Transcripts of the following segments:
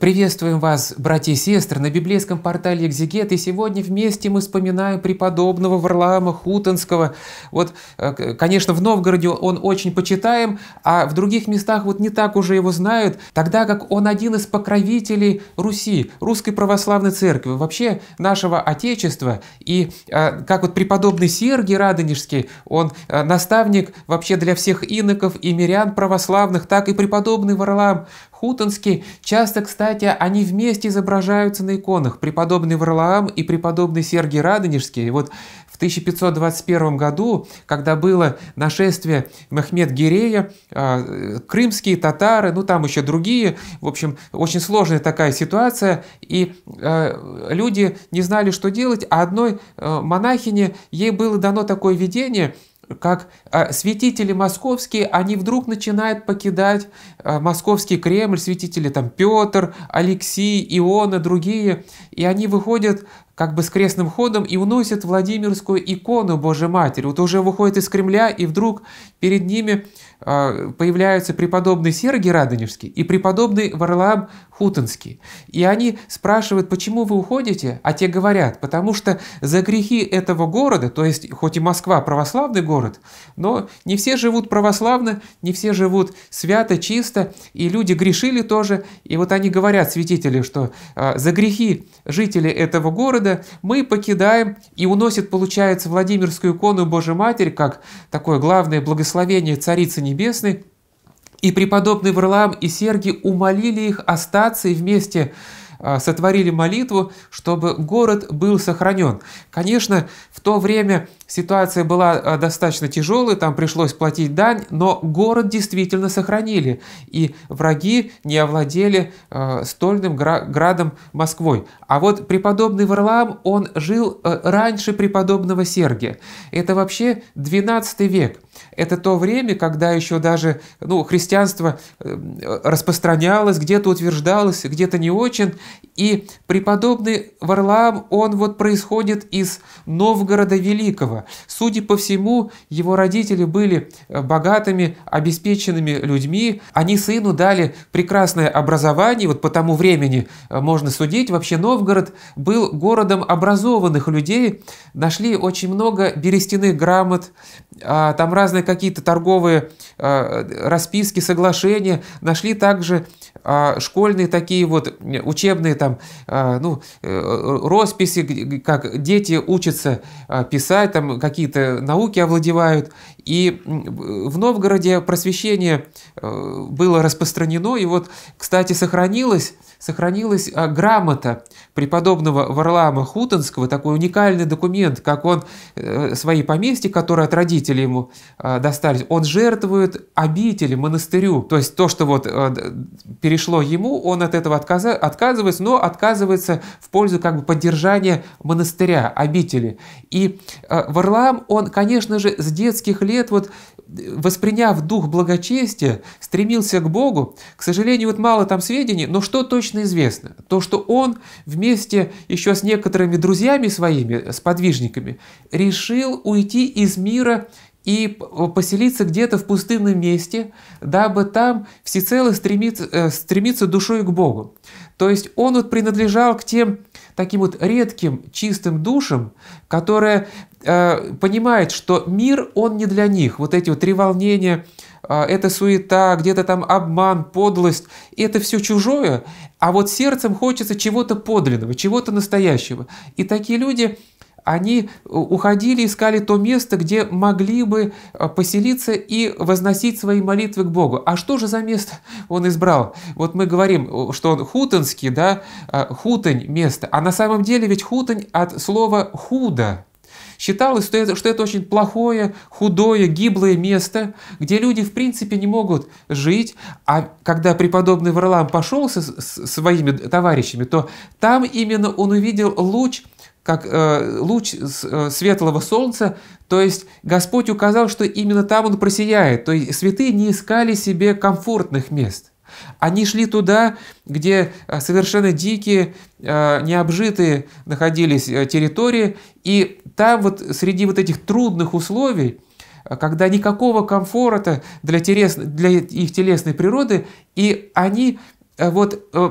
Приветствуем вас, братья и сестры, на библейском портале «Экзегет», и сегодня вместе мы вспоминаем преподобного Варлаама Хутонского. Вот, э, конечно, в Новгороде он очень почитаем, а в других местах вот не так уже его знают, тогда как он один из покровителей Руси, Русской Православной Церкви, вообще нашего Отечества. И э, как вот преподобный Сергий Радонежский, он э, наставник вообще для всех иноков и мирян православных, так и преподобный Варлаам Хутонские часто, кстати, они вместе изображаются на иконах, преподобный Варлаам и преподобный Сергий Радонежский. Вот в 1521 году, когда было нашествие Мехмед Гирея, а, э, крымские татары, ну там еще другие, в общем, очень сложная такая ситуация, и э, люди не знали, что делать, а одной э, монахине ей было дано такое видение – как а, святители московские, они вдруг начинают покидать а, московский Кремль, святители там Петр, Алексей, Иона, другие, и они выходят как бы с крестным ходом и уносит Владимирскую икону Божией Матери. Вот уже выходит из Кремля, и вдруг перед ними а, появляются преподобный Сергий Радонежский и преподобный Варлаам Хутенский. И они спрашивают, почему вы уходите? А те говорят, потому что за грехи этого города, то есть хоть и Москва православный город, но не все живут православно, не все живут свято, чисто, и люди грешили тоже. И вот они говорят, святители, что а, за грехи жителей этого города города, мы покидаем и уносит, получается, Владимирскую икону Божией Матери, как такое главное благословение Царицы Небесной, и преподобный Варлаам и Сергий умолили их остаться и вместе а, сотворили молитву, чтобы город был сохранен. Конечно, в то время ситуация была а, достаточно тяжелой, там пришлось платить дань, но город действительно сохранили, и враги не овладели а, стольным градом Москвой. А вот преподобный Варлам, он жил э, раньше преподобного Сергия. Это вообще 12 век. Это то время, когда еще даже ну, христианство э, э, распространялось, где-то утверждалось, где-то не очень. И преподобный Варлаам, он вот происходит из Новгорода Великого. Судя по всему, его родители были э, богатыми, обеспеченными людьми. Они сыну дали прекрасное образование. Вот по тому времени э, можно судить. Вообще Новгород был городом образованных людей. Нашли очень много берестяных грамот, а, там разные какие-то торговые э, расписки, соглашения. Нашли также а, школьные такие вот учебные там, а, ну, э, э, росписи, как дети учатся а, писать, там какие-то науки овладевают. И в Новгороде просвещение э, было распространено, и вот, кстати, сохранилось сохранилась а, грамота преподобного Варлама Хутонского, такой уникальный документ, как он э, свои поместья, которые от родителей ему а, достались, он жертвует обители, монастырю. То есть то, что вот э, перешло ему, он от этого отказывается, но отказывается в пользу как бы поддержания монастыря, обители. И э, Варлам, он, конечно же, с детских лет вот восприняв дух благочестия, стремился к Богу. К сожалению, вот мало там сведений, но что точно известно? То, что он вместе еще с некоторыми друзьями своими, с подвижниками, решил уйти из мира и поселиться где-то в пустынном месте, дабы там всецело стремиться, э, стремиться душой к Богу. То есть он вот принадлежал к тем таким вот редким, чистым душам, которые э, понимают, что мир, он не для них. Вот эти вот треволнения, э, это суета, где-то там обман, подлость, это все чужое, а вот сердцем хочется чего-то подлинного, чего-то настоящего. И такие люди – они э, уходили, искали то место, где могли бы э, поселиться и возносить свои молитвы к Богу. А что же за место он избрал? Вот мы говорим, э, что он хутонский, да, а, хутонь место. А на самом деле ведь хутонь от слова худо. Считалось, что это, что это очень плохое, худое, гиблое место, где люди в принципе не могут жить. А когда преподобный Варлам пошел со, со своими товарищами, то там именно он увидел луч – как э, луч э, светлого солнца, то есть Господь указал, что именно там он просияет. То есть святые не искали себе комфортных мест. Они шли туда, где э, совершенно дикие, э, необжитые находились территории, и там вот среди вот этих трудных условий, когда никакого комфорта для, терес, для их телесной природы, и они Э, вот э,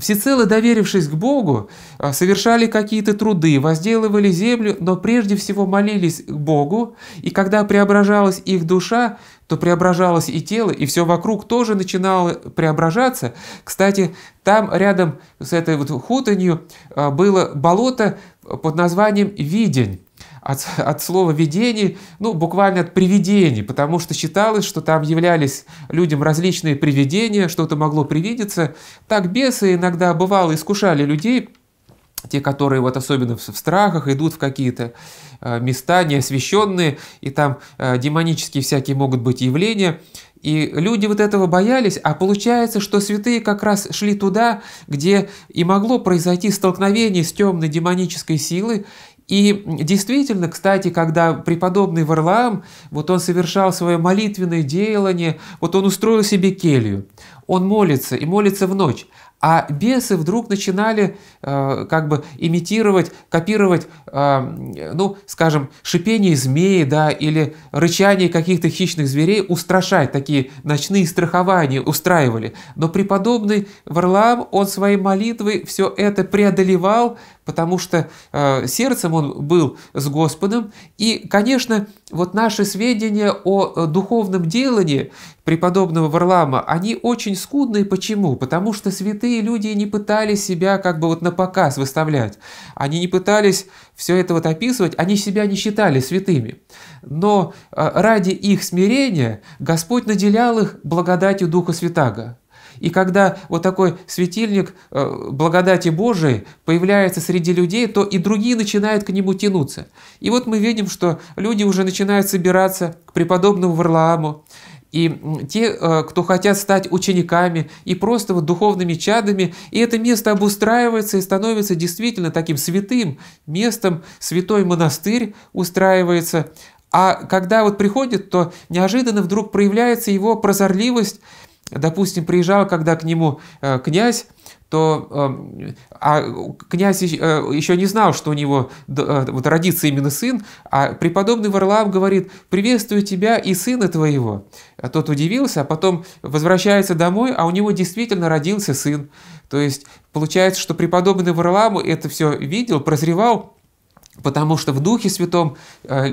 всецело доверившись к Богу, э, совершали какие-то труды, возделывали землю, но прежде всего молились к Богу, и когда преображалась их душа, то преображалось и тело, и все вокруг тоже начинало преображаться. Кстати, там рядом с этой вот хутанью было болото под названием Видень от, от слова «видений», ну, буквально от «привидений», потому что считалось, что там являлись людям различные привидения, что-то могло привидеться. Так бесы иногда, бывало, искушали людей, те, которые вот особенно в страхах идут в какие-то э, места неосвященные, и там э, демонические всякие могут быть явления. И люди вот этого боялись, а получается, что святые как раз шли туда, где и могло произойти столкновение с темной демонической силой, и действительно, кстати, когда преподобный Варлаам, вот он совершал свое молитвенное делание, вот он устроил себе келью, он молится и молится в ночь, а бесы вдруг начинали э, как бы имитировать, копировать, э, ну, скажем, шипение змеи, да, или рычание каких-то хищных зверей, устрашать, такие ночные страхования устраивали. Но преподобный Варлаам, он своей молитвой все это преодолевал, потому что э, сердцем он был с Господом. И, конечно, вот наши сведения о э, духовном делании преподобного Варлама, они очень скудные. Почему? Потому что святые люди не пытались себя как бы вот на показ выставлять. Они не пытались все это вот описывать, они себя не считали святыми. Но э, ради их смирения Господь наделял их благодатью Духа Святаго. И когда вот такой светильник э, благодати Божией появляется среди людей, то и другие начинают к нему тянуться. И вот мы видим, что люди уже начинают собираться к преподобному Варлааму, и те, э, кто хотят стать учениками и просто вот духовными чадами, и это место обустраивается и становится действительно таким святым местом, святой монастырь устраивается, а когда вот приходит, то неожиданно вдруг проявляется его прозорливость, допустим, приезжал, когда к нему э, князь, то э, а князь еще э, не знал, что у него вот родится именно сын, а преподобный Варлаам говорит, приветствую тебя и сына твоего. А тот удивился, а потом возвращается домой, а у него действительно родился сын. То есть получается, что преподобный Варлааму это все видел, прозревал, потому что в Духе Святом э,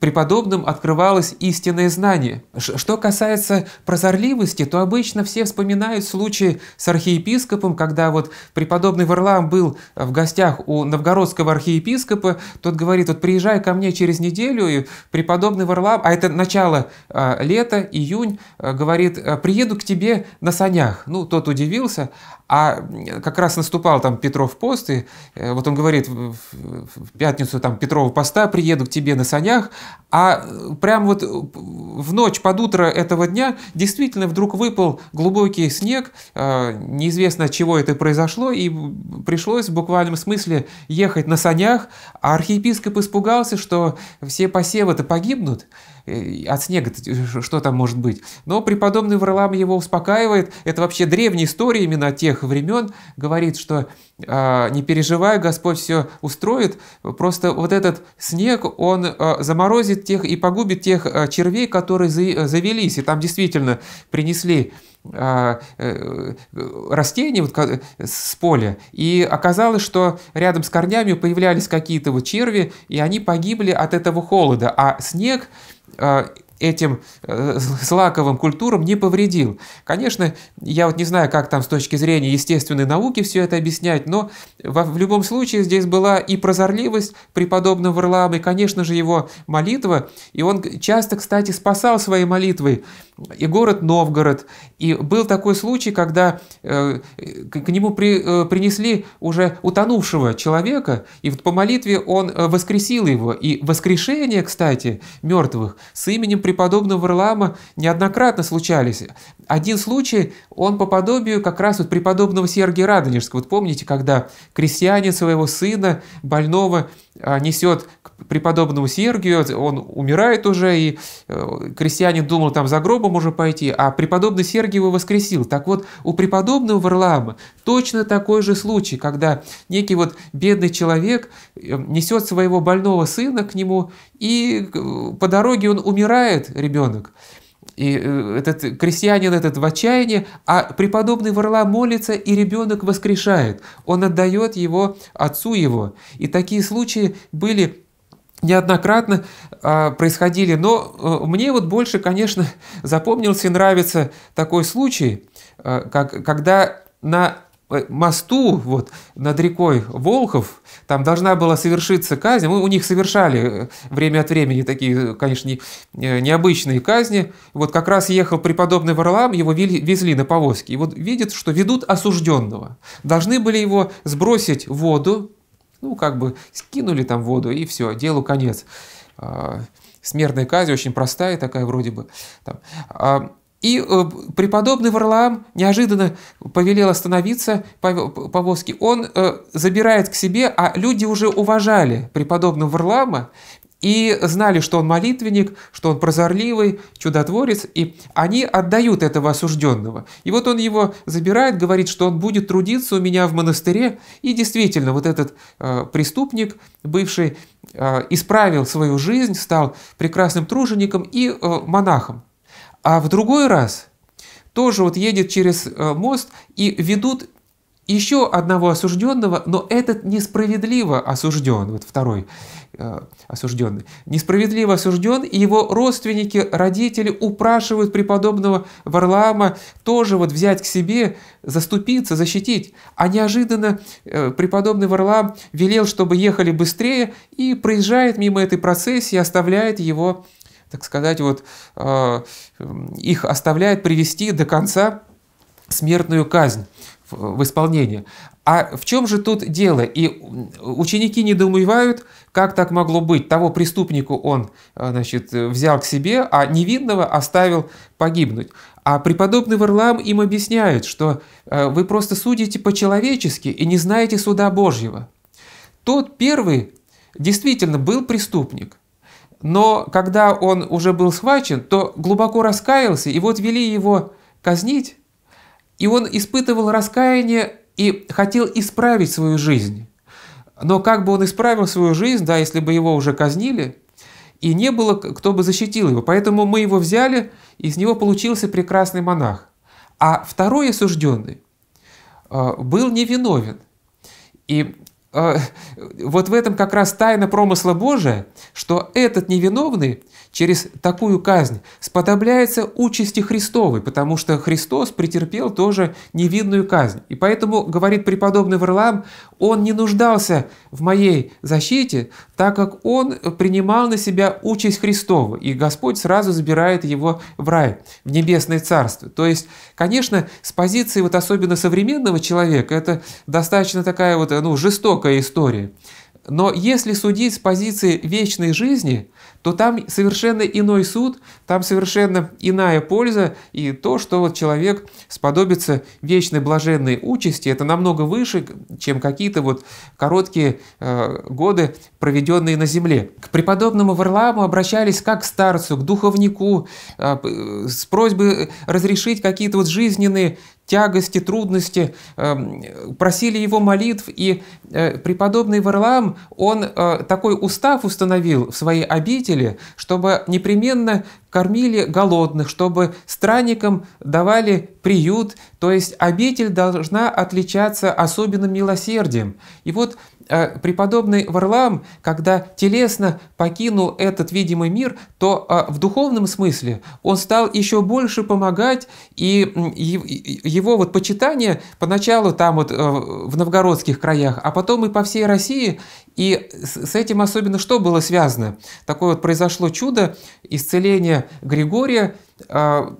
преподобным открывалось истинное знание. Что касается прозорливости, то обычно все вспоминают случаи с архиепископом, когда вот преподобный Варлам был в гостях у новгородского архиепископа, тот говорит, вот приезжай ко мне через неделю, и преподобный Варлам, а это начало э, лета, июнь, э, говорит, приеду к тебе на санях. Ну, тот удивился, а как раз наступал там Петров пост, и вот он говорит, 5 пятницу там Петрова поста приеду к тебе на санях, а э, прям вот э, в ночь под утро этого дня действительно вдруг выпал глубокий снег, э, неизвестно от чего это произошло, и пришлось в буквальном смысле ехать на санях, а архиепископ испугался, что все посевы-то погибнут, от снега что там может быть. Но преподобный Варлам его успокаивает. Это вообще древняя история именно тех времен. Говорит, что а, не переживай, Господь все устроит. Просто вот этот снег, он а, заморозит тех и погубит тех а, червей, которые завелись. И там действительно принесли э, растения вот, с поля. И оказалось, что рядом с корнями появлялись какие-то вот черви, и они погибли от этого холода. А снег uh, этим злаковым э, культурам не повредил. Конечно, я вот не знаю, как там с точки зрения естественной науки все это объяснять, но в любом случае здесь была и прозорливость преподобного Варлаама, и, конечно же, его молитва, и он часто, кстати, спасал своей молитвой и город Новгород. И был такой случай, когда э, к, нему при, э, принесли уже утонувшего человека, и вот по молитве он воскресил его. И воскрешение, кстати, мертвых с именем преподобного Варлама неоднократно случались. Один случай, он по подобию как раз вот преподобного Сергия Радонежского. Вот помните, когда крестьянин своего сына больного а, несет к преподобному Сергию, он умирает уже, и э, крестьянин думал там за гробом уже пойти, а преподобный Сергий его воскресил. Так вот, у преподобного Варлама точно такой же случай, когда некий вот бедный человек э, несет своего больного сына к нему, и э, по дороге он умирает, умирает ребенок, и э, этот крестьянин этот в отчаянии, а преподобный Варла молится, и ребенок воскрешает. Он отдает его отцу его. И такие случаи были неоднократно а, происходили. Но а, мне вот больше, конечно, запомнился и нравится такой случай, а, как, когда на Э, мосту вот, над рекой Волхов, там должна была совершиться казнь. Мы у них совершали э, время от времени такие, э, конечно, необычные казни. Вот как раз ехал преподобный Варлам, его везли на повозке. И вот видят, что ведут осужденного. Должны были его сбросить в воду, ну, как бы скинули там воду, и все, делу конец. А, смертная казнь очень простая такая вроде бы. Там. А, и э, преподобный Варлаам неожиданно повелел остановиться повозки. Он э, забирает к себе, а люди уже уважали преподобного Варлаама и знали, что он молитвенник, что он прозорливый, чудотворец, и они отдают этого осужденного. И вот он его забирает, говорит, что он будет трудиться у меня в монастыре, и действительно, вот этот э, преступник, бывший, э, исправил свою жизнь, стал прекрасным тружеником и э, монахом. А в другой раз тоже вот едет через э, мост и ведут еще одного осужденного, но этот несправедливо осужден, вот второй э, осужденный, несправедливо осужден, и его родственники, родители упрашивают преподобного Варлаама тоже вот взять к себе, заступиться, защитить. А неожиданно э, преподобный Варлаам велел, чтобы ехали быстрее, и проезжает мимо этой процессии, оставляет его так сказать, вот э, их оставляет привести до конца смертную казнь в исполнение. А в чем же тут дело? И ученики недоумевают, как так могло быть. Того преступнику он э, значит, взял к себе, а невинного оставил погибнуть. А преподобный Варлам им объясняет, что э, вы просто судите по-человечески и не знаете суда Божьего. Тот первый действительно был преступник, но когда он уже был схвачен, то глубоко раскаялся, и вот вели его казнить, и он испытывал раскаяние и хотел исправить свою жизнь. Но как бы он исправил свою жизнь, да, если бы его уже казнили, и не было, кто бы защитил его. Поэтому мы его взяли, и из него получился прекрасный монах. А второй осужденный а, был невиновен. И а, вот в этом как раз тайна промысла Божия, что этот невиновный через такую казнь сподобляется участи Христовой, потому что Христос претерпел тоже невинную казнь. И поэтому, говорит преподобный Варлам, он не нуждался в моей защите, так как он принимал на себя участь Христову, и Господь сразу забирает его в рай, в небесное царство. То есть, конечно, с позиции вот особенно современного человека это достаточно такая вот ну, жестокая история. Но если судить с позиции вечной жизни – то там совершенно иной суд, там совершенно иная польза, и то, что вот человек сподобится вечной блаженной участи, это намного выше, чем какие-то вот короткие э, годы, проведенные на земле. К преподобному Варламу обращались как к старцу, к духовнику, э, э с просьбой э, разрешить какие-то вот жизненные тягости, трудности, эм, просили его молитв, и э, преподобный Варлам, он такой устав установил в своей обители, родители, чтобы непременно кормили голодных, чтобы странникам давали приют, то есть обитель должна отличаться особенным милосердием. И вот э, преподобный Варлам, когда телесно покинул этот видимый мир, то э, в духовном смысле он стал еще больше помогать, и его вот почитание поначалу там вот э, в новгородских краях, а потом и по всей России, и с этим особенно что было связано? Такое вот произошло чудо исцеления Григория, а,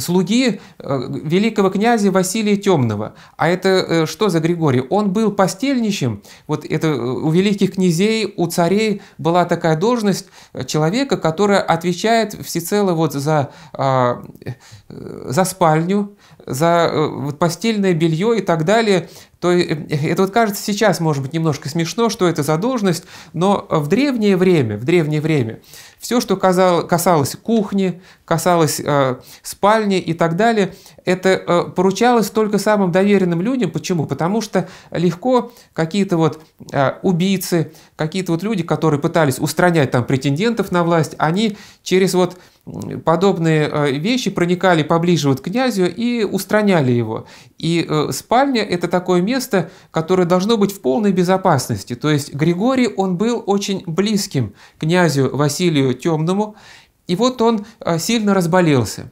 слуги э, великого князя Василия Темного. А это э, что за Григорий? Он был постельничем. Вот это э, у великих князей, у царей была такая должность человека, которая отвечает всецело вот за, а, за спальню, за э, вот, постельное белье и так далее, то э, э, это вот кажется сейчас, может быть, немножко смешно, что это задолженность, но в древнее время, в древнее время все, что касалось кухни, касалось э, спальни и так далее, это э, поручалось только самым доверенным людям. Почему? Потому что легко какие-то вот э, убийцы, какие-то вот люди, которые пытались устранять там претендентов на власть, они через вот подобные э, вещи проникали поближе вот к князю и устраняли его. И э, спальня – это такое место, которое должно быть в полной безопасности. То есть Григорий, он был очень близким князю Василию Темному, и вот он э, сильно разболелся.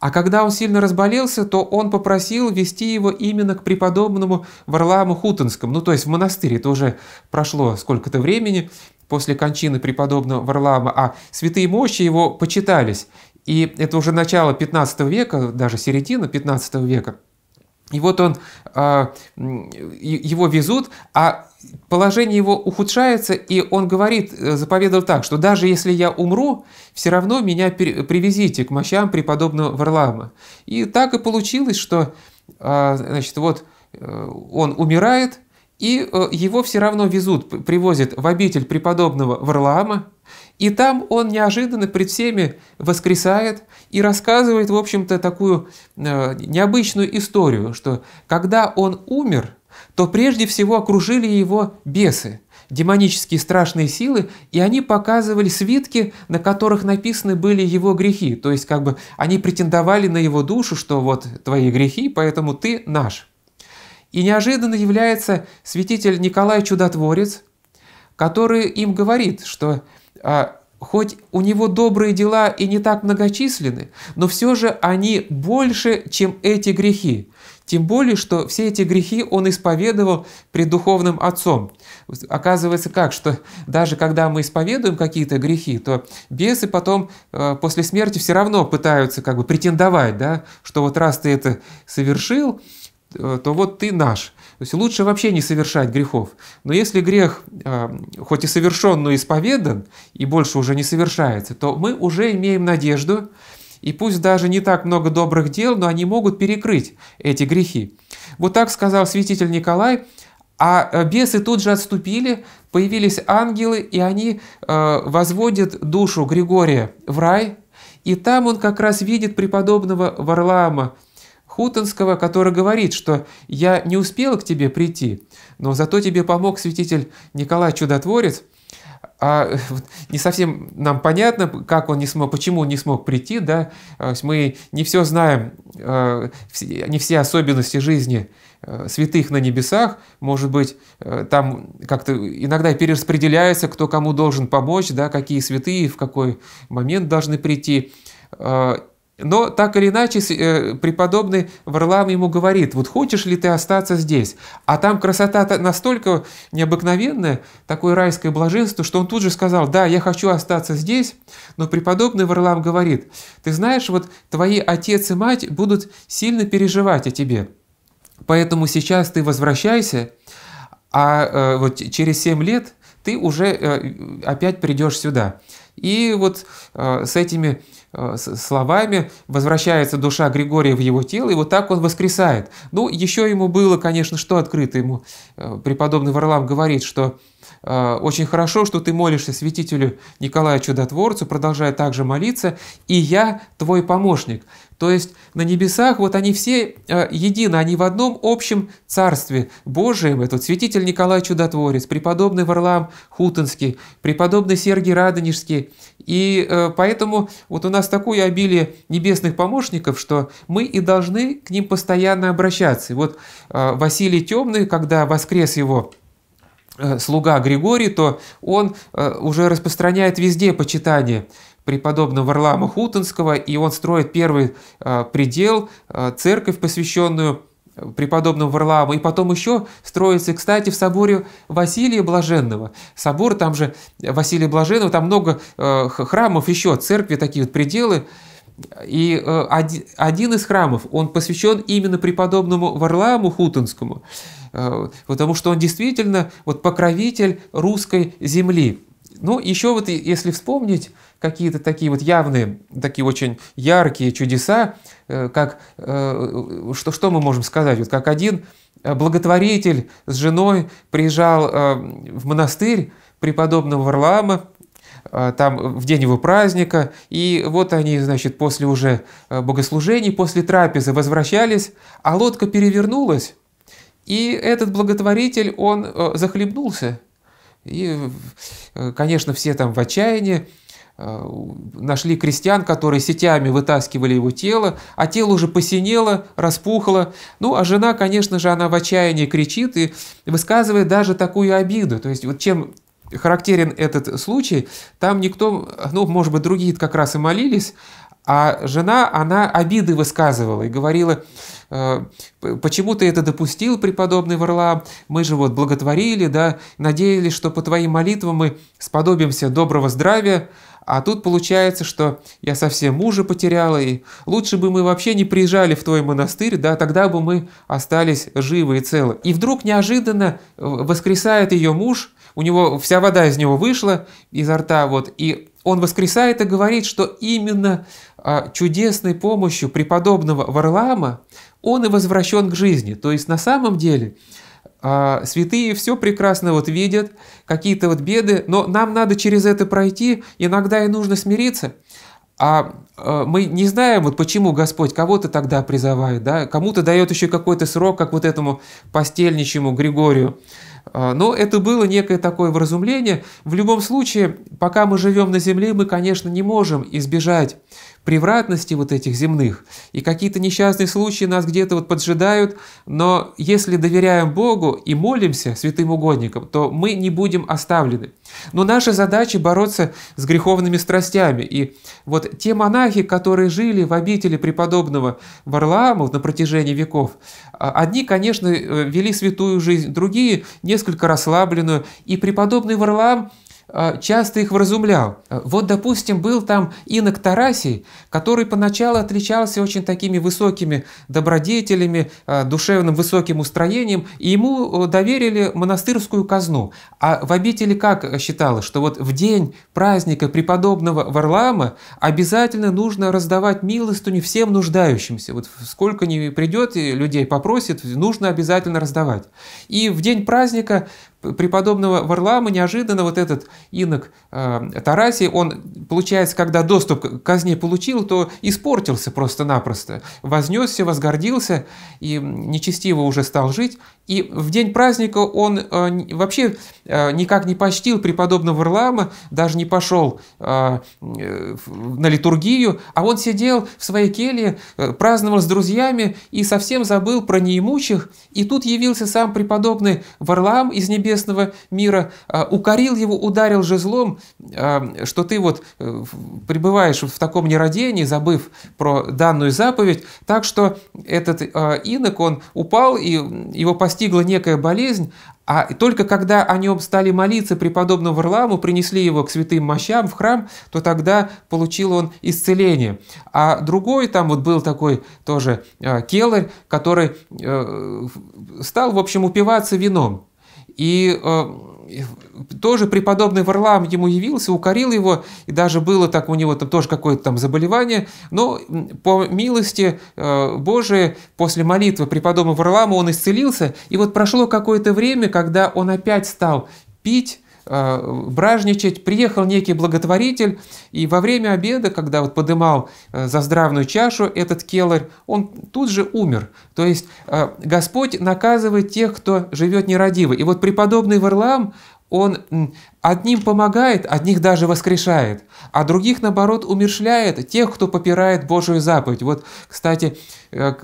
А когда он сильно разболелся, то он попросил вести его именно к преподобному Варламу Хутонскому, ну то есть в монастырь. Это уже прошло сколько-то времени, после кончины преподобного Варлама, а святые мощи его почитались. И это уже начало 15 века, даже середина 15 века. И вот он, а, его везут, а положение его ухудшается, и он говорит, э, заповедал так, что даже если я умру, все равно меня привезите к мощам преподобного Варлама. И так и получилось, что а, значит, вот э, он умирает, и э, его все равно везут, привозят в обитель преподобного Варлама, и там он неожиданно пред всеми воскресает и рассказывает, в общем-то, такую э, необычную историю, что когда он умер, то прежде всего окружили его бесы, демонические страшные силы, и они показывали свитки, на которых написаны были его грехи. То есть, как бы они претендовали на его душу, что вот твои грехи, поэтому ты наш. И неожиданно является святитель Николай Чудотворец, который им говорит, что а, хоть у него добрые дела и не так многочисленны, но все же они больше, чем эти грехи. Тем более, что все эти грехи он исповедовал пред духовным отцом. Оказывается как, что даже когда мы исповедуем какие-то грехи, то бесы потом э, после смерти все равно пытаются как бы претендовать, да, что вот раз ты это совершил, Э, то вот ты наш. То есть лучше вообще не совершать грехов. Но если грех, э, хоть и совершен, но исповедан, и больше уже не совершается, то мы уже имеем надежду, и пусть даже не так много добрых дел, но они могут перекрыть эти грехи. Вот так сказал святитель Николай, а э, бесы тут же отступили, появились ангелы, и они возводят душу Григория в рай, и там он как раз видит преподобного Варлаама, Хутонского, который говорит, что «я не успел к тебе прийти, но зато тебе помог святитель Николай Чудотворец», а не совсем нам понятно, как он не смог, почему он не смог прийти, да, а, мы не а, все знаем, не все особенности жизни а, святых на небесах, может быть, там как-то иногда перераспределяется, кто кому должен помочь, да, какие святые в какой момент должны прийти, но так или иначе э, преподобный Варлам ему говорит, вот хочешь ли ты остаться здесь? А там красота настолько необыкновенная, такое райское блаженство, что он тут же сказал, да, я хочу остаться здесь, но преподобный Варлам говорит, ты знаешь, вот твои отец и мать будут сильно переживать о тебе, поэтому сейчас ты возвращайся, а э, вот через 7 лет ты уже э, опять придешь сюда. И вот э, с этими э, словами возвращается душа Григория в его тело, и вот так он воскресает. Ну, еще ему было, конечно, что открыто ему. Э, преподобный Варлам говорит, что очень хорошо, что ты молишься святителю Николаю Чудотворцу, продолжая также молиться, и я твой помощник. То есть на небесах вот они все э, едины, они в одном общем царстве Божьем. Этот святитель Николай Чудотворец, преподобный Варлам Хутинский, преподобный Сергий Радонежский. И э, поэтому вот у нас такое обилие небесных помощников, что мы и должны к ним постоянно обращаться. И вот э, Василий Темный, когда воскрес его э, слуга Григорий, то он э, уже распространяет везде почитание преподобного Варлама Хутонского, и он строит первый э, предел, э, церковь, посвященную э, Преподобному Варлаама, и потом еще строится, кстати, в соборе Василия Блаженного. Собор там же Василия Блаженного, там много храмов еще, церкви, такие вот пределы. И один из храмов, он посвящен именно преподобному Варламу Хутонскому, потому что он действительно вот покровитель русской земли. Ну, еще вот если вспомнить какие-то такие вот явные, такие очень яркие чудеса, э, как, э, э, что, что мы можем сказать? Вот как один благотворитель с женой приезжал в монастырь преподобного Варлама там в день его праздника, и вот они, значит, после уже богослужений, после трапезы возвращались, а лодка перевернулась, и этот благотворитель, он захлебнулся – и, э, конечно, все там в отчаянии э, нашли крестьян, которые сетями вытаскивали его тело, а тело уже посинело, распухло. Ну, а жена, конечно же, она в отчаянии кричит и высказывает даже такую обиду. То есть, вот чем характерен этот случай, там никто, ну, может быть, другие как раз и молились, а жена, она обиды высказывала и говорила, Э, почему ты это допустил, преподобный Варлам? Мы же вот благотворили, да, надеялись, что по твоим молитвам мы сподобимся доброго здравия, а тут получается, что я совсем мужа потеряла, и лучше бы мы вообще не приезжали в твой монастырь, да, тогда бы мы остались живы и целы. И вдруг неожиданно э, воскресает ее муж, у него вся вода из него вышла, изо рта, вот, и он воскресает и говорит, что именно а, чудесной помощью преподобного Варлама он и возвращен к жизни. То есть на самом деле а, святые все прекрасно вот видят, какие-то вот беды, но нам надо через это пройти, иногда и нужно смириться. А, а мы не знаем, вот почему Господь кого-то тогда призывает, да, кому-то дает еще какой-то срок, как вот этому постельничему Григорию. А, но это было некое такое вразумление. В любом случае, пока мы живем на земле, мы, конечно, не можем избежать превратности вот этих земных, и какие-то несчастные случаи нас где-то вот поджидают, но если доверяем Богу и молимся святым угодникам, то мы не будем оставлены. Но наша задача бороться с греховными страстями. И вот те монахи, которые жили в обители преподобного Варлаама на протяжении веков, а, одни, конечно, э, вели святую жизнь, другие несколько расслабленную. И преподобный Варлаам – а, часто их вразумлял. А, вот, допустим, был там инок Тарасий, который поначалу отличался очень такими высокими добродетелями, а, душевным высоким устроением, и ему э, доверили монастырскую казну. А в обители как считалось, что вот в день праздника преподобного Варлама обязательно нужно раздавать милостыню всем нуждающимся. Вот сколько ни придет и людей попросит, нужно обязательно раздавать. И в день праздника преподобного Варлама неожиданно вот этот инок э, Тараси, он, получается, когда доступ к казне получил, то испортился просто-напросто, вознесся, возгордился и нечестиво уже стал жить. И в день праздника он э, вообще э, никак не почтил преподобного Варлама, даже не пошел э, э, на литургию, а он сидел в своей келье, э, праздновал с друзьями и совсем забыл про неимущих. И тут явился сам преподобный Варлам из небес небесного мира, а, укорил его, ударил жезлом, а, что ты вот э, пребываешь в таком нерадении, забыв про данную заповедь, так что этот а, инок, он упал, и его постигла некая болезнь, а только когда о нем стали молиться преподобному Варламу, принесли его к святым мощам в храм, то тогда получил он исцеление. А другой, там вот был такой тоже э, келарь, который э, стал, в общем, упиваться вином. Э, и тоже преподобный Варлам ему явился, укорил его, и даже было так у него там тоже какое-то там заболевание, но по милости э, Божией после молитвы преподобного Варлама он исцелился, и вот прошло какое-то время, когда он опять стал пить, Э, бражничать, приехал некий благотворитель, и во время обеда, когда вот подымал э, за здравную чашу этот Келлер он тут же умер. То есть э, Господь наказывает тех, кто живет нерадиво. И вот преподобный Варлам, он одним помогает, одних даже воскрешает, а других, наоборот, умершляет, тех, кто попирает Божию заповедь. Вот, кстати,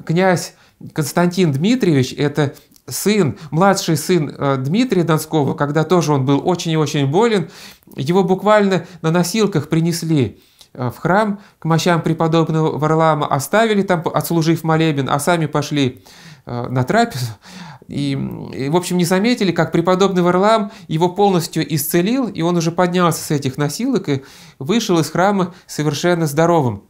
князь Константин Дмитриевич, это сын, младший сын э, Дмитрия Донского, когда тоже он был очень и очень болен, его буквально на носилках принесли э, в храм к мощам преподобного Варлама, оставили там, отслужив молебен, а сами пошли э, на трапезу. И, и, в общем, не заметили, как преподобный Варлам его полностью исцелил, и он уже поднялся с этих носилок и вышел из храма совершенно здоровым.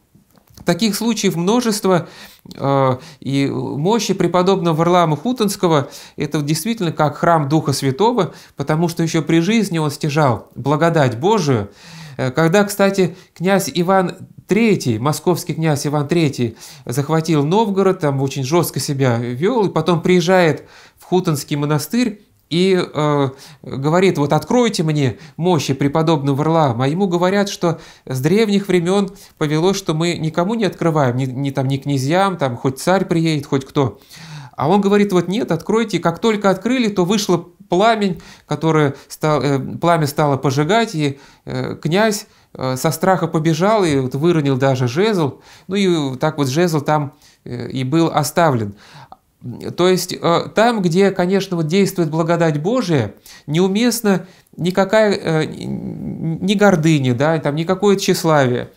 Таких случаев множество, э, и мощи преподобного Варлама Хутонского – это действительно как храм Духа Святого, потому что еще при жизни он стяжал благодать Божию. Э, когда, кстати, князь Иван III, московский князь Иван III, захватил Новгород, там очень жестко себя вел, и потом приезжает в Хутонский монастырь, и э, говорит, вот откройте мне мощи преподобного Варлаама. А ему говорят, что с древних времен повелось, что мы никому не открываем, ни, ни, там, ни князьям, там, хоть царь приедет, хоть кто. А он говорит, вот нет, откройте. как только открыли, то вышло пламень, которое стал, э, пламя стало пожигать, и э, князь э, со страха побежал и вот выронил даже жезл. Ну и так вот жезл там э, и был оставлен. То есть э, там, где, конечно, вот действует благодать Божия, неуместно никакая э, ни гордыня, да, там никакое тщеславие,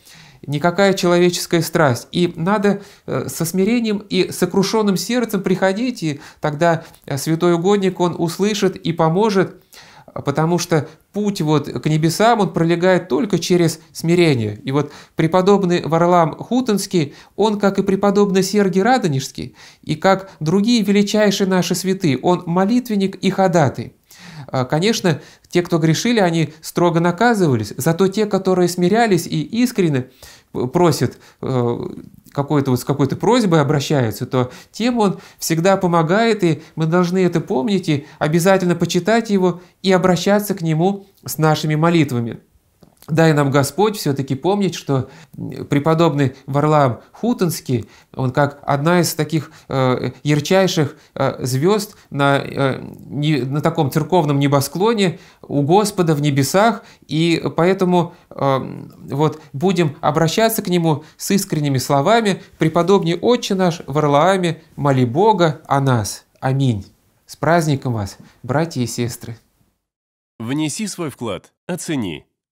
никакая человеческая страсть. И надо э, со смирением и сокрушенным сердцем приходить, и тогда святой угодник, он услышит и поможет – потому что путь вот к небесам он пролегает только через смирение. И вот преподобный Варлам Хутонский, он, как и преподобный Сергий Радонежский, и как другие величайшие наши святые, он молитвенник и ходатый. А, конечно, те, кто грешили, они строго наказывались, зато те, которые смирялись и искренне э, просят э, какой-то вот с какой-то просьбой обращаются, то тем он всегда помогает, и мы должны это помнить, и обязательно почитать его и обращаться к нему с нашими молитвами. Дай нам Господь все-таки помнить, что преподобный Варлам Хутенский, он как одна из таких э, ярчайших э, звезд на, э, на таком церковном небосклоне у Господа в небесах, и поэтому вот будем обращаться к нему с искренними словами «Преподобный Отче наш Варлааме, моли Бога о нас. Аминь». С праздником вас, братья и сестры! Внеси свой вклад, оцени –